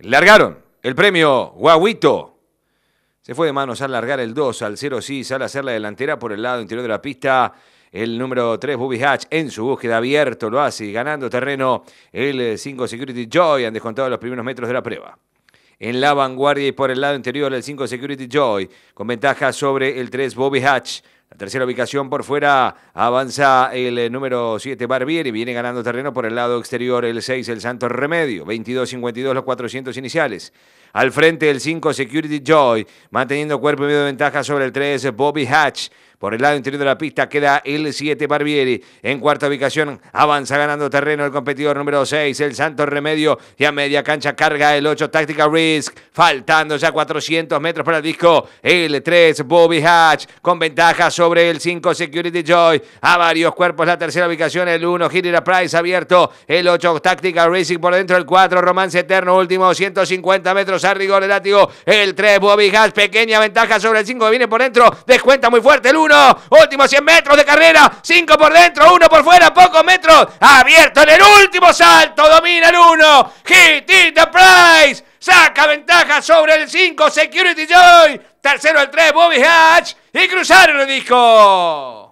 Largaron el premio Guaguito. Se fue de manos al largar el 2 al 0 sí, sale a hacer la delantera por el lado interior de la pista. El número 3, Bobby Hatch, en su búsqueda abierto, lo hace, ganando terreno. El 5, eh, Security Joy, han descontado los primeros metros de la prueba. En la vanguardia y por el lado interior, el 5, Security Joy, con ventaja sobre el 3, Bobby Hatch. La tercera ubicación por fuera avanza el eh, número 7 Barbieri, viene ganando terreno por el lado exterior el 6 el Santo Remedio, 22-52 los 400 iniciales. Al frente el 5 Security Joy, manteniendo cuerpo y medio de ventaja sobre el 3 Bobby Hatch. Por el lado interior de la pista queda el 7 Barbieri. En cuarta ubicación avanza ganando terreno el competidor número 6, el Santo Remedio. Y a media cancha carga el 8, Tactical Risk. Faltando ya 400 metros para el disco. El 3, Bobby Hatch. Con ventaja sobre el 5, Security Joy. A varios cuerpos la tercera ubicación, el 1, Hilera Price abierto. El 8, Tactical Racing por dentro. El 4, Romance Eterno. Último, 150 metros a rigor el látigo. El 3, Bobby Hatch. Pequeña ventaja sobre el 5 que viene por dentro. Descuenta muy fuerte el 1. 1. Últimos 100 metros de carrera. 5 por dentro, 1 por fuera, pocos metros. Abierto en el último salto. Domina el 1. Hit the price. Saca ventaja sobre el 5. Security Joy. Tercero el 3, Bobby Hatch. Y cruzaron el disco.